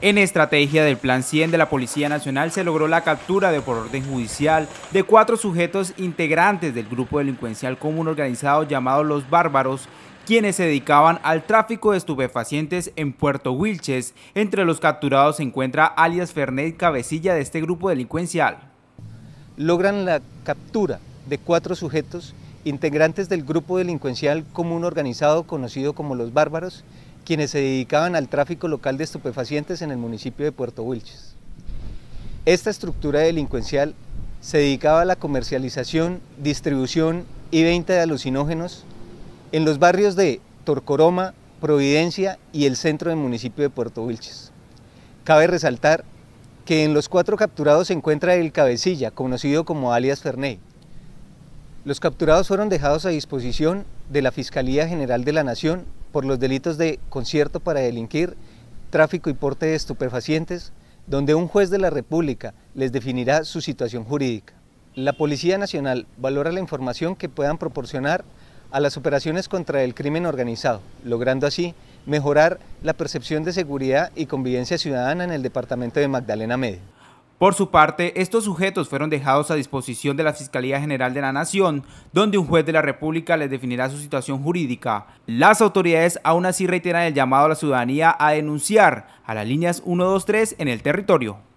En estrategia del Plan 100 de la Policía Nacional se logró la captura de por orden judicial de cuatro sujetos integrantes del grupo delincuencial común organizado llamado Los Bárbaros, quienes se dedicaban al tráfico de estupefacientes en Puerto Wilches. Entre los capturados se encuentra alias Fernet Cabecilla de este grupo delincuencial. Logran la captura de cuatro sujetos integrantes del grupo delincuencial común organizado conocido como Los Bárbaros, quienes se dedicaban al tráfico local de estupefacientes en el municipio de Puerto Wilches. Esta estructura delincuencial se dedicaba a la comercialización, distribución y venta de alucinógenos en los barrios de Torcoroma, Providencia y el centro del municipio de Puerto Wilches. Cabe resaltar que en los cuatro capturados se encuentra el cabecilla, conocido como alias Ferney. Los capturados fueron dejados a disposición de la Fiscalía General de la Nación por los delitos de concierto para delinquir, tráfico y porte de estupefacientes, donde un juez de la República les definirá su situación jurídica. La Policía Nacional valora la información que puedan proporcionar a las operaciones contra el crimen organizado, logrando así mejorar la percepción de seguridad y convivencia ciudadana en el departamento de Magdalena Medio. Por su parte, estos sujetos fueron dejados a disposición de la Fiscalía General de la Nación, donde un juez de la República les definirá su situación jurídica. Las autoridades aún así reiteran el llamado a la ciudadanía a denunciar a las líneas 123 en el territorio.